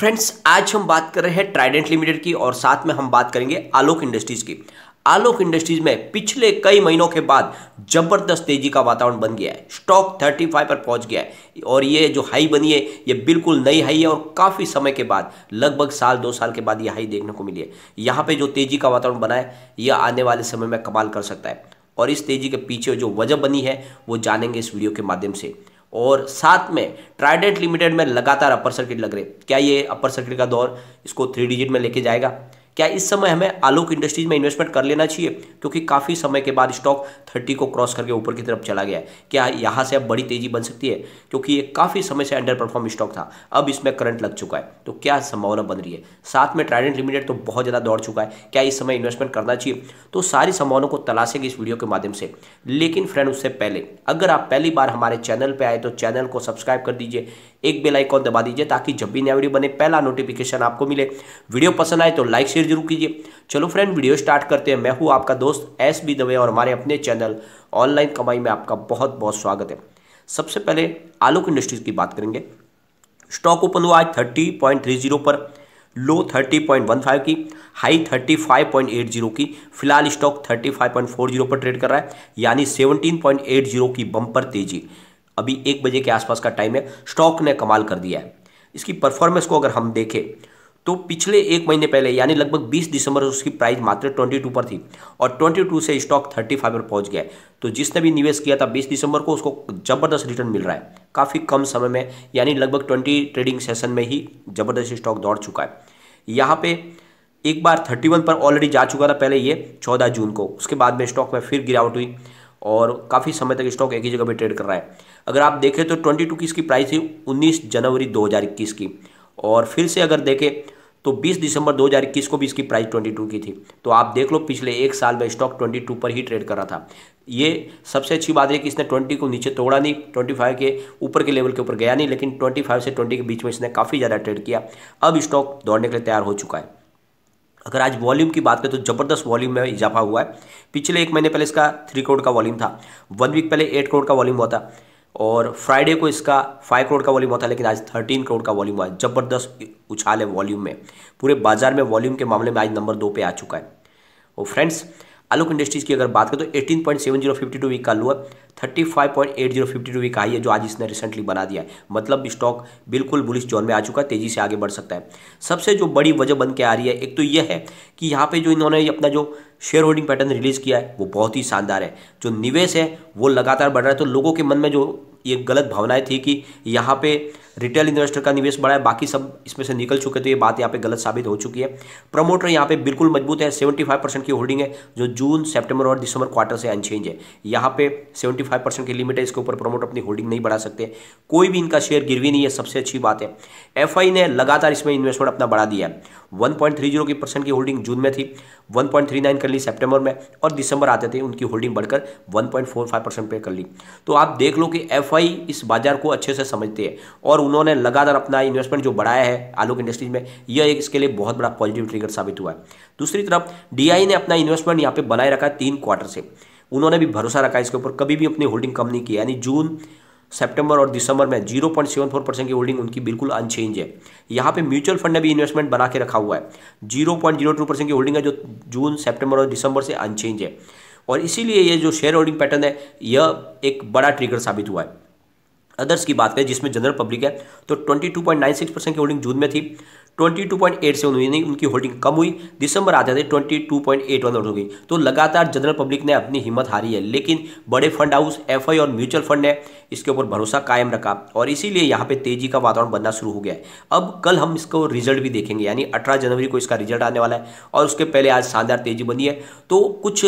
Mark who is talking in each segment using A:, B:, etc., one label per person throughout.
A: friends आज हम बात कर रहे हैं ट्राइडेंट लिमिटेड की और साथ में हम बात करेंगे आलोक इंडस्ट्रीज की आलोक इंडस्ट्रीज में पिछले कई महीनों के बाद जबरदस्त तेजी का वातावरण बन गया है स्टॉक 35 पर पहुंच गया है और ये जो हाई बनी है ये बिल्कुल नई हाई है और काफ़ी समय के बाद लगभग साल दो साल के बाद ये हाई देखने को मिली है यहाँ पे जो तेजी का वातावरण बना है यह आने वाले समय में कमाल कर सकता है और इस तेजी के पीछे जो वजह बनी है वो जानेंगे इस वीडियो के माध्यम से और साथ में ट्राइडेंट लिमिटेड में लगातार अपर सर्किट लग रहे क्या ये अपर सर्किट का दौर इसको थ्री डिजिट में लेके जाएगा क्या इस समय हमें आलोक इंडस्ट्रीज में इन्वेस्टमेंट कर लेना चाहिए क्योंकि काफ़ी समय के बाद स्टॉक थर्टी को क्रॉस करके ऊपर की तरफ चला गया है क्या यहाँ से अब बड़ी तेजी बन सकती है क्योंकि ये काफ़ी समय से अंडर परफॉर्म स्टॉक था अब इसमें करंट लग चुका है तो क्या संभावना बन रही है साथ में ट्राइडेंट लिमिटेड तो बहुत ज़्यादा दौड़ चुका है क्या इस समय इन्वेस्टमेंट करना चाहिए तो सारी संभावनाओं को तलाशेंगे इस वीडियो के माध्यम से लेकिन फ्रेंड उससे पहले अगर आप पहली बार हमारे चैनल पर आए तो चैनल को सब्सक्राइब कर दीजिए एक बेलाइकॉन दबा दीजिए ताकि जब भी नया वीडियो बने पहला नोटिफिकेशन आपको मिले वीडियो पसंद आए तो लाइक शेयर शेयर जरूर कीजिए चलो फ्रेंड वीडियो स्टार्ट करते हैं मैं हूँ आपका दोस्त एस बी दवे और हमारे अपने चैनल ऑनलाइन कमाई में आपका बहुत बहुत स्वागत है सबसे पहले आलोक इंडस्ट्रीज़ की बात करेंगे स्टॉक ओपन हुआ आज थर्टी पॉइंट थ्री जीरो पर लो 30.15 की हाई 35.80 की फिलहाल स्टॉक 35.40 पर ट्रेड कर रहा है यानी 17.80 की बम्पर तेजी अभी एक बजे के आसपास का टाइम है स्टॉक ने कमाल कर दिया है इसकी परफॉर्मेंस को अगर हम देखें तो पिछले एक महीने पहले यानी लगभग 20 दिसंबर उसकी प्राइस मात्र 22 पर थी और 22 से स्टॉक 35 पर पहुंच गया तो जिसने भी निवेश किया था 20 दिसंबर को उसको ज़बरदस्त रिटर्न मिल रहा है काफ़ी कम समय में यानी लगभग ट्वेंटी ट्रेडिंग सेशन में ही ज़बरदस्त स्टॉक दौड़ चुका है यहाँ पे एक बार थर्टी पर ऑलरेडी जा चुका था पहले ये चौदह जून को उसके बाद में स्टॉक में फिर गिरावट हुई और काफ़ी समय तक स्टॉक एक ही जगह पर ट्रेड कर रहा है अगर आप देखें तो ट्वेंटी की इसकी प्राइस थी उन्नीस जनवरी दो की और फिर से अगर देखें तो 20 दिसंबर 2021 को भी इसकी प्राइस 22 की थी तो आप देख लो पिछले एक साल में स्टॉक 22 पर ही ट्रेड कर रहा था ये सबसे अच्छी बात है कि इसने 20 को नीचे तोड़ा नहीं 25 के ऊपर के लेवल के ऊपर गया नहीं लेकिन 25 से 20 के बीच में इसने काफ़ी ज़्यादा ट्रेड किया अब स्टॉक दौड़ने के लिए तैयार हो चुका है अगर आज वॉल्यूम की बात करें तो जबरदस्त वॉल्यूम में इजाफा हुआ है पिछले एक महीने पहले इसका थ्री करोड़ का वॉल्यूम था वन वीक पहले एट करोड़ का वॉल्यूम हुआ था और फ्राइडे को इसका फाइव करोड़ का वॉल्यूम होता है लेकिन आज थर्टीन करोड़ का वॉल्यूम हुआ जबरदस्त उछाल है वॉल्यूम में पूरे बाजार में वॉल्यूम के मामले में आज नंबर दो पे आ चुका है और फ्रेंड्स आलोक इंडस्ट्रीज की अगर बात करें तो eighteen point seven zero fifty two week का लुआ है thirty five point eight zero fifty two week आई है जो आज इसने रिसेंटली बना दिया है मतलब स्टॉक बिल्कुल बुलिश जोन में आ चुका है तेजी से आगे बढ़ सकता है सबसे जो बड़ी वजह बन के आ रही है एक तो यह है कि यहाँ पे जो इन्होंने अपना जो शेयर होल्डिंग पैटर्न रिलीज़ किया है वो बहुत ही शानदार है जो निवेश है वो लगातार बढ़ रहा है तो लोगों के मन में जो ये गलत भावनाएं थी कि यहाँ पे रिटेल इन्वेस्टर का निवेश बढ़ा है बाकी सब इसमें से निकल चुके थे ये बात यहाँ पे गलत साबित हो चुकी है प्रमोटर यहाँ पे बिल्कुल मजबूत है 75 परसेंट की होल्डिंग है जो जून सितंबर और दिसंबर क्वार्टर से अनचेंज है यहाँ पे 75 परसेंट की लिमिट है इसके ऊपर प्रमोटर अपनी होल्डिंग नहीं बढ़ा सकते कोई भी इनका शेयर गिरवी नहीं है सबसे अच्छी बात है एफ ने लगातार इसमें इन्वेस्टमेंट अपना बढ़ा दिया है वन की परसेंट की होल्डिंग जून में थी वन पॉइंट ली सेप्टेम्बर में और दिसंबर आते थे उनकी होल्डिंग बढ़कर 1.45 परसेंट पे कर ली तो आप देख लो कि एफ इस बाजार को अच्छे से समझते हैं और उन्होंने लगातार अपना इन्वेस्टमेंट जो बढ़ाया है आलोक इंडस्ट्रीज में यह एक इसके लिए बहुत बड़ा पॉजिटिव ट्रिगर साबित हुआ है दूसरी तरफ डी ने अपना इन्वेस्टमेंट यहाँ पर बनाए रखा है तीन क्वार्टर से उन्होंने भी भरोसा रखा इसके ऊपर कभी भी अपनी होल्डिंग कम नहीं की यानी जून सितंबर और दिसंबर में zero point seven four percent की होल्डिंग उनकी बिल्कुल अनचेंज है यहाँ पे म्यूचुअल फंड ने भी इन्वेस्टमेंट बना के रखा हुआ है zero zero point two percent की होल्डिंग है जो जून सेप्टेम्बर और दिसंबर से अनचेंज है और इसीलिए ये जो शेयर होल्डिंग पैटर्न है यह एक बड़ा ट्रिगर साबित हुआ है अदर्स की बात करें जिसमें जनरल पब्लिक है तो twenty two point nine six percent की होल्डिंग जून में थी twenty two point eight seven हुई यानी उनकी होल्डिंग कम हुई दिसंबर आते आते twenty two point eight one हो गई तो लगातार जनरल पब्लिक ने अपनी हिम्मत हारी है लेकिन बड़े फंड हाउस एफ और म्यूचुअल फंड ने इसके ऊपर भरोसा कायम रखा और इसीलिए यहाँ पे तेजी का वातावरण बनना शुरू हो गया है अब कल हम इसको रिजल्ट भी देखेंगे यानी अठारह जनवरी को इसका रिजल्ट आने वाला है और उसके पहले आज शानदार तेजी बनी है तो कुछ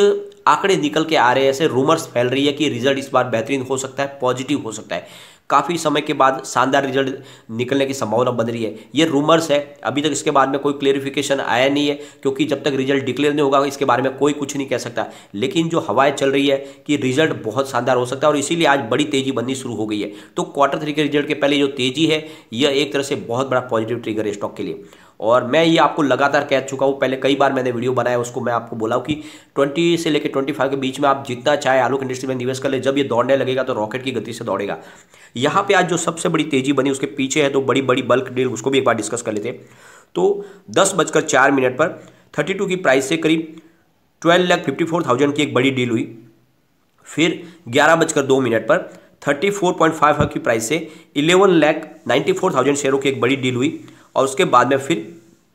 A: आंकड़े निकल के आ रहे हैं ऐसे रूमर्स फैल रही है कि रिजल्ट इस बार बेहतरीन हो सकता है पॉजिटिव हो सकता है काफ़ी समय के बाद शानदार रिजल्ट निकलने की संभावना बन रही है ये रूमर्स है अभी तक इसके बारे में कोई क्लेरिफिकेशन आया नहीं है क्योंकि जब तक रिजल्ट डिक्लेयर नहीं होगा इसके बारे में कोई कुछ नहीं कह सकता लेकिन जो हवाएं चल रही है कि रिजल्ट बहुत शानदार हो सकता है और इसीलिए आज बड़ी तेजी बननी शुरू हो गई है तो क्वार्टर थ्री के रिजल्ट के पहले जो तेजी है यह एक तरह से बहुत बड़ा पॉजिटिव ट्रिगर है स्टॉक के लिए और मैं ये आपको लगातार कह चुका हूँ पहले कई बार मैंने वीडियो बनाया उसको मैं आपको बोला हूँ कि ट्वेंटी से लेकर ट्वेंटी फाइव के बीच में आप जितना चाहे आलू की इंडस्ट्री में निवेश कर ले जब ये दौड़ने लगेगा तो रॉकेट की गति से दौड़ेगा यहाँ पर आज जो सबसे बड़ी तेजी बनी उसके पीछे है तो बड़ी बड़ी बल्क डील उसको भी एक बार डिस्कस कर लेते तो दस बजकर चार मिनट पर थर्टी टू की प्राइस से करीब twelve lakh fifty four thousand की एक बड़ी डील हुई फिर ग्यारह बजकर दो मिनट पर थर्टी फोर पॉइंट फाइव की प्राइस से eleven lakh ninety four thousand शेयरों की एक बड़ी डील हुई और उसके बाद में फिर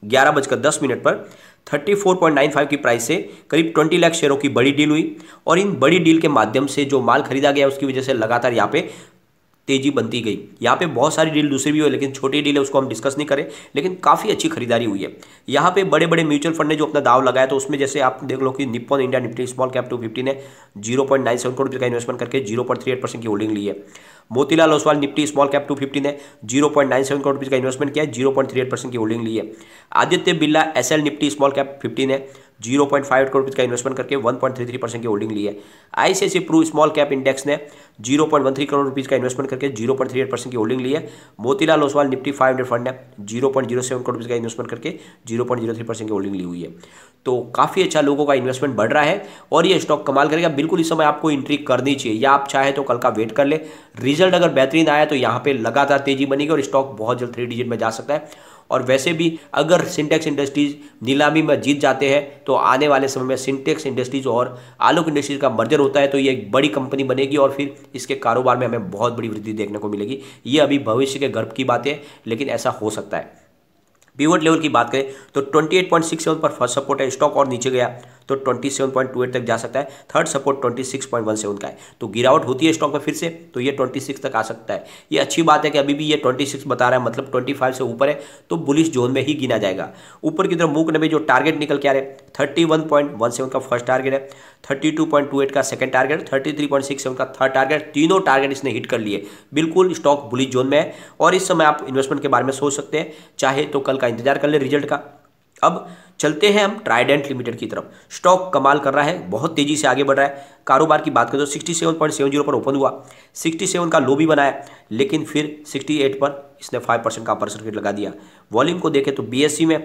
A: ग्यारह बजकर दस मिनट पर 34.95 की प्राइस से करीब 20 लाख शेयरों की बड़ी डील हुई और इन बड़ी डील के माध्यम से जो माल खरीदा गया उसकी वजह से लगातार यहाँ पे तेजी बनती गई यहाँ पे बहुत सारी डील दूसरी भी हुई लेकिन छोटी डील है उसको हम डिस्कस नहीं करें लेकिन काफ़ी अच्छी खरीदारी हुई है यहाँ पे बड़े बड़े म्यूचुअल फंड ने जो अपना दाव लगाया तो उसमें जैसे आप देख लो कि Nippon India Nifty small cap two fifty ने zero point nine seven crore रुपये का इन्वेस्टमेंट करके zero point three eight percent की होल्डिंग ली है Motilal Oswal Nifty small cap two fifty ने zero point nine seven crore रुपये का इन्वेस्टमेंट किया zero point three eight percent की होल्डिंग ली है Aditya Birla S Nifty small cap fifty ने जीरो पॉइंट फाइव करोड़ का इन्वेस्टमेंट करके one point three three percent की होल्डिंग ली है ICICI Pru small cap index ने zero point one three crore rupees का इन्वेस्टमेंट करके zero point three eight percent की होल्डिंग ली है Motilal Oswal Nifty five hundred fund ने zero point zero seven crore का इन्वेस्टमेंट करके zero point zero three percent की होल्डिंग ली हुई है तो काफ़ी अच्छा लोगों का इन्वेस्टमेंट बढ़ रहा है और ये स्टॉक कमाल करेगा बिल्कुल इस समय आपको एंट्री करनी चाहिए या आप चाहे तो कल का वेट कर ले रिजल्ट अगर बेहतरीन आया तो यहाँ पे लगातार तेजी बनेगी और स्टॉक बहुत जल्द थ्री डिजिट में जा सकता है और वैसे भी अगर सिंटेक्स इंडस्ट्रीज नीलामी में जीत जाते हैं तो आने वाले समय में सिंटेक्स इंडस्ट्रीज और आलोक इंडस्ट्रीज का मर्जर होता है तो ये एक बड़ी कंपनी बनेगी और फिर इसके कारोबार में हमें बहुत बड़ी वृद्धि देखने को मिलेगी ये अभी भविष्य के गर्भ की बात है लेकिन ऐसा हो सकता है पीवट लेवल की बात करें तो ट्वेंटी पर फर्स्ट सपोर्ट है स्टॉक और नीचे गया तो 27.28 तक जा सकता है थर्ड सपोर्ट 26.17 का है तो गिरावट होती है स्टॉक में फिर से तो ये 26 तक आ सकता है ये अच्छी बात है कि अभी भी ये 26 बता रहा है मतलब 25 से ऊपर है तो बुलिस जोन में ही गिना जाएगा ऊपर की तरफ मूक नबी जो टारगेट निकल के आ रहे वन थर्टी का फर्स्ट टारगेट है थर्टी का सेकेंड टारगेट थर्टी का थर्ड टारगेट तीनों टारगेट इसने हिट कर लिए बिल्कुल स्टॉक बुलिस जोन में है और इस समय आप इन्वेस्टमेंट के बारे में सोच सकते हैं चाहे तो कल का इंतजार कर ले रिजल्ट का अब चलते हैं हम ट्राइडेंट लिमिटेड की तरफ स्टॉक कमाल कर रहा है बहुत तेजी से आगे बढ़ रहा है कारोबार की बात करें तो sixty seven point seven zero पर ओपन हुआ सिक्सटी सेवन का लो भी बनाया लेकिन फिर सिक्सटी एट पर इसने फाइव परसेंट का परसेंट लगा दिया वॉल्यूम को देखें तो बीएससी में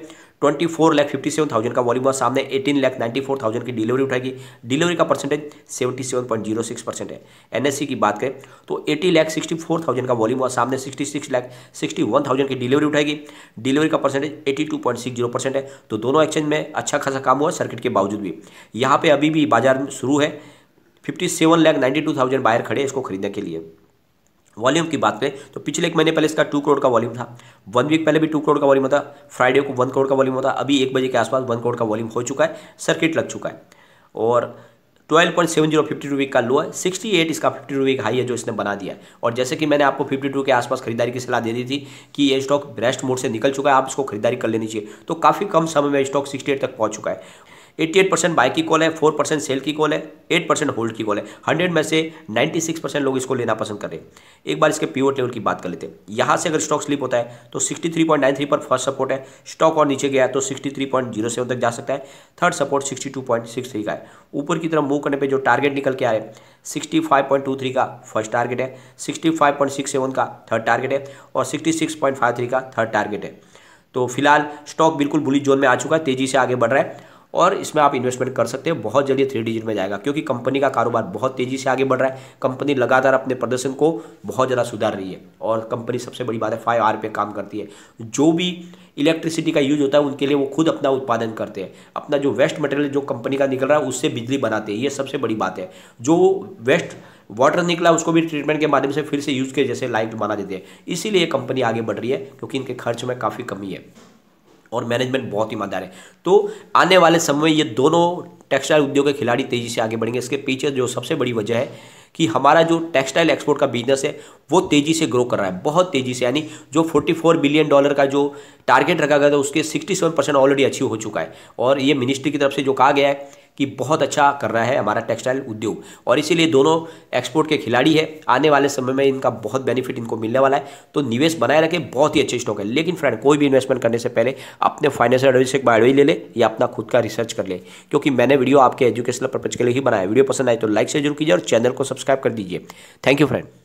A: twenty four lakh fifty seven thousand का वॉल्यूम सामने eighteen lakh ninety four thousand की डिलीवरी उठाएगी डिलीवरी का percentage seventy seven point zero six percent है एनएससी e की बात करें तो eighty lakh sixty four thousand का वॉल्यूम हुआ सामने sixty six lakh sixty one thousand की डिलीवरी उठाएगी डिलीवरी का percentage eighty two point six zero percent है तो दोनों एक्सचेंज में अच्छा खासा काम हुआ सर्किट के बावजूद भी यहाँ पर अभी भी बाजार शुरू है fifty seven lakh ninety two thousand buyer खड़े इसको खरीदने के लिए वॉल्यूम की बात करें तो पिछले एक महीने पहले इसका टू करोड़ का वॉल्यूम था वन वीक पहले भी टू करोड़ का वॉल्यूम था फ्राइडे को वन करोड़ का वॉल्यूम था अभी एक बजे के आसपास वन करोड़ का वॉल्यूम हो चुका है सर्किट लग चुका है और twelve point seven zero fifty two week का लो है सिक्सटी एट इसका फिफ्टी टू वीक हाई है जो इसने बना दिया है और जैसे कि मैंने आपको फिफ्टी टू के आसपास खरीदारी की सलाह दे दी थी कि ये स्टॉक ब्रेस्ट मोड से निकल चुका है आप इसको खरीदारी कर लेनी चाहिए तो काफ़ी कम समय में स्टॉक सिक्सटी एट तक पहुंच चुका है 88 परसेंट बाय की कॉल है 4 परसेंट सेल की कॉल है 8 परसेंट होल्ड की कॉल है 100 में से 96 परसेंट लोग इसको लेना पसंद कर रहे हैं एक बार इसके प्योर लेवल की बात कर लेते हैं यहाँ से अगर स्टॉक स्लिप होता है तो 63.93 पर फर्स्ट सपोर्ट है स्टॉक और नीचे गया तो 63.07 तक जा सकता है थर्ड सपोर्ट सिक्सटी का है ऊपर की तरफ मूव करने पर जो टारगेट निकल के आए सिक्सटी का फर्स्ट टारगेट है सिक्सटी का थर्ड टारगेट है और सिक्सटी का थर्ड टारगेट है तो फिलहाल स्टॉक बिल्कुल बुलिश जोन में आ चुका है तेजी से आगे बढ़ रहा है और इसमें आप इन्वेस्टमेंट कर सकते हैं बहुत जल्दी थ्री डिजिट में जाएगा क्योंकि कंपनी का कारोबार बहुत तेज़ी से आगे बढ़ रहा है कंपनी लगातार अपने प्रदर्शन को बहुत ज़्यादा सुधार रही है और कंपनी सबसे बड़ी बात है फाइव आर पे काम करती है जो भी इलेक्ट्रिसिटी का यूज होता है उनके लिए वो खुद अपना उत्पादन करते हैं अपना जो वेस्ट मटेरियल जो कंपनी का निकल रहा है उससे बिजली बनाते हैं ये सबसे बड़ी बात है जो वेस्ट वाटर निकला उसको भी ट्रीटमेंट के माध्यम से फिर से यूज़ के जैसे लाइट बना देते हैं इसीलिए कंपनी आगे बढ़ रही है क्योंकि इनके खर्च में काफ़ी कमी है और मैनेजमेंट बहुत ईमानदार है तो आने वाले समय में ये दोनों टेक्सटाइल उद्योग के खिलाड़ी तेज़ी से आगे बढ़ेंगे इसके पीछे जो सबसे बड़ी वजह है कि हमारा जो टेक्सटाइल एक्सपोर्ट का बिजनेस है वो तेज़ी से ग्रो कर रहा है बहुत तेज़ी से यानी जो 44 बिलियन डॉलर का जो टारगेट रखा गया था उसके 67 परसेंट ऑलरेडी अचीव हो चुका है और ये मिनिस्ट्री की तरफ से जो कहा गया है कि बहुत अच्छा कर रहा है हमारा टेक्सटाइल उद्योग और इसीलिए दोनों एक्सपोर्ट के खिलाड़ी है आने वाले समय में इनका बहुत बेनिफिट इनको मिलने वाला है तो निवेश बनाए रखें बहुत ही अच्छे स्टॉक है लेकिन फ्रेंड कोई भी इन्वेस्टमेंट करने से पहले अपने फाइनेंशियल एडवाइस एक बायोडोई ले ले या अपना खुद का रिसर्च कर ले क्योंकि मैंने वीडियो आपके एजुकेशनल पर्पज के लिए ही बनाया वीडियो पसंद आए तो लाइक से जरूर कीजिए और चैनल को सब्सक्राइब कर दीजिए थैंक यू फ्रेंड